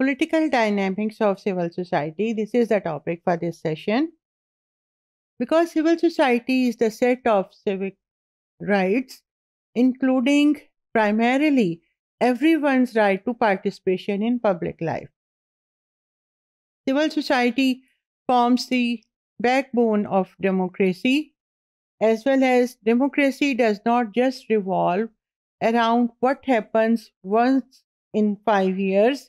Political dynamics of civil society. This is the topic for this session. Because civil society is the set of civic rights, including primarily everyone's right to participation in public life. Civil society forms the backbone of democracy, as well as democracy does not just revolve around what happens once in five years,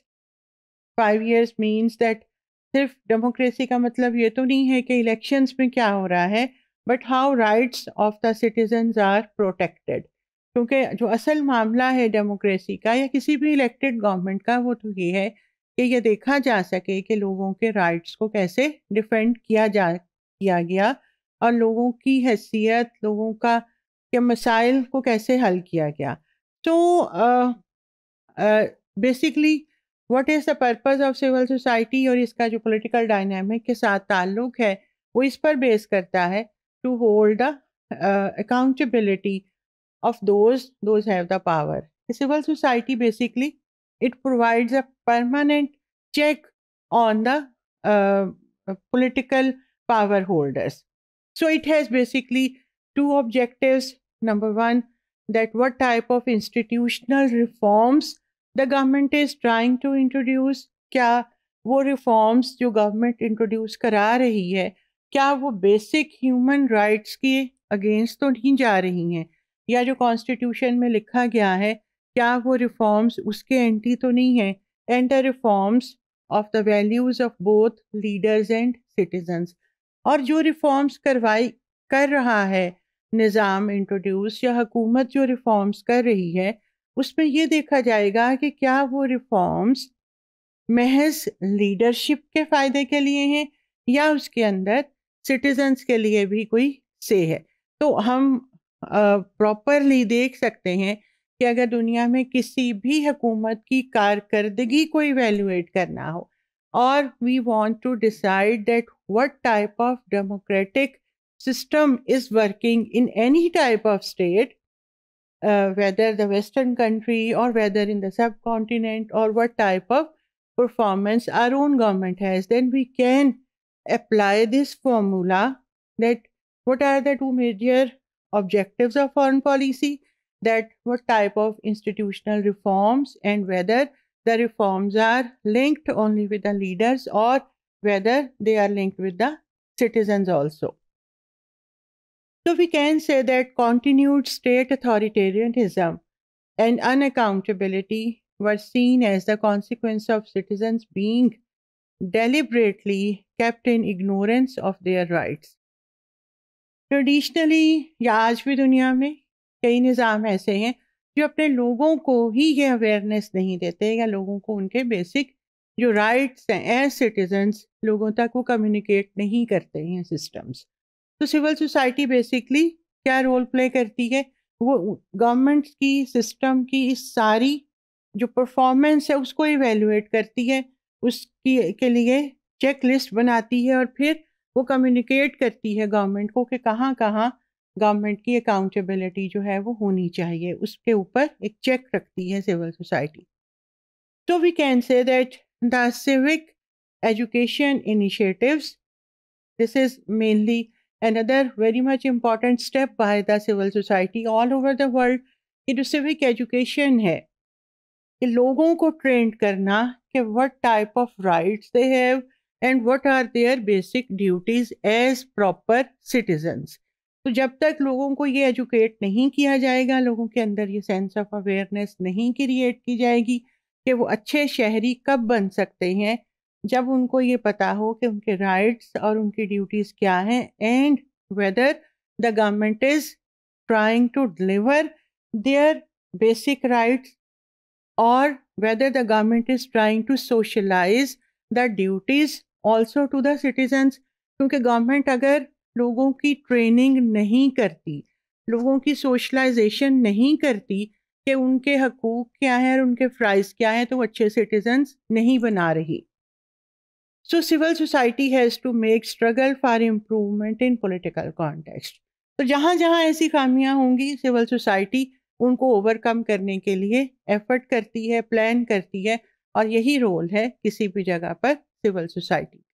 five years means that सिर्फ democracy का मतलब ये तो नहीं है कि elections में क्या हो रहा है but how rights of the citizen are protected क्योंकि जो असल मामला है डेमोक्रेसी का या किसी भी इलेक्टेड गवर्नमेंट का वो तो ये है कि ये देखा जा सके कि लोगों के राइट्स को कैसे डिफेंड किया जा किया गया और लोगों की हैसियत लोगों का के मसाइल को कैसे हल किया गया तो basically what is the purpose of civil society और इसका जो पोलिटिकल डायनामिक के साथ ताल्लुक है वो इस पर बेस करता है to hold the accountability of those those have the power civil society basically it provides a permanent check on the political power holders so it has basically two objective number one that what type of institutional reforms the government is trying to introduce क्या वो reforms जो government introduce करा रही है क्या वो basic human rights के against तो नहीं जा रही हैं या जो कॉन्स्टिट्यूशन में लिखा गया है क्या वो रिफॉर्म्स उसके एंटी तो नहीं है and the reforms of the values of both leaders and citizens और जो रिफॉर्म्स करवाई कर रहा है निज़ाम इंट्रोड्यूस या हुकूमत जो रिफॉर्म्स कर रही है उसमें यह देखा जाएगा कि क्या वो रिफॉर्म्स महज लीडरशिप के फ़ायदे के लिए हैं या उसके अंदर सिटीजन्स के लिए भी कोई से है तो हम प्रॉपरली देख सकते हैं कि अगर दुनिया में किसी भी हुकूमत की कारकर्दगी को इवेल्यूएट करना हो और we want to decide that what type of democratic system is working in any type of state uh, whether the Western country or whether in the subcontinent or what type of performance our own government has, then we can apply this formula that what are the two major objectives of foreign policy, that what type of institutional reforms and whether the reforms are linked only with the leaders or whether they are linked with the citizens also. So we can say that continued state authoritarianism and unaccountability were seen as the consequence of citizens being deliberately kept in ignorance of their rights. Traditionally या आज भी दुनिया में कई निज़ाम ऐसे हैं जो अपने लोगों को ही ये अवेयरनेस नहीं देते या लोगों को उनके बेसिक जो राइट्स हैं एज सिटीजन्स लोगों तक वो कम्युनिकेट नहीं करते हैं सिस्टम्स तो सिविल सोसाइटी बेसिकली क्या रोल प्ले करती है वो गवर्नमेंट की सिस्टम की इस सारी जो परफॉर्मेंस है उसको इवेलुएट करती है उसकी के लिए चेक लिस्ट बनाती है और फिर वो कम्युनिकेट करती है गवर्नमेंट को कि कहाँ कहाँ गवर्नमेंट की अकाउंटेबिलिटी जो है वो होनी चाहिए उसके ऊपर एक चेक रखती है सिविल सोसाइटी तो we can say that the civic education initiatives this is mainly another very much important step by the civil society all over the world ये जो civic education है कि लोगों को trained करना कि what type of rights they have and what are their basic duties as proper citizens तो जब तक लोगों को ये एजुकेट नहीं किया जाएगा लोगों के अंदर ये सेंस ऑफ अवेयरनेस नहीं क्रिएट की जाएगी कि वो अच्छे शहरी कब बन सकते हैं जब उनको ये पता हो कि उनके राइट्स और उनकी ड्यूटीज़ क्या हैं and whether the government is trying to deliver their basic rights और whether the government is trying to socialize the duties also to the citizens क्योंकि गवर्नमेंट अगर लोगों की ट्रेनिंग नहीं करती लोगों की सोशलाइजेशन नहीं करती कि उनके हकूक़ क्या हैं और उनके फ़्राइज़ क्या हैं तो अच्छे सिटीज़न्स नहीं बना रही so civil society has to make struggle for improvement in political context तो जहाँ जहाँ ऐसी खामियाँ होंगी सिविल सोसाइटी उनको ओवरकम करने के लिए एफर्ट करती है प्लान करती है और यही रोल है किसी भी जगह पर सिविल सोसाइटी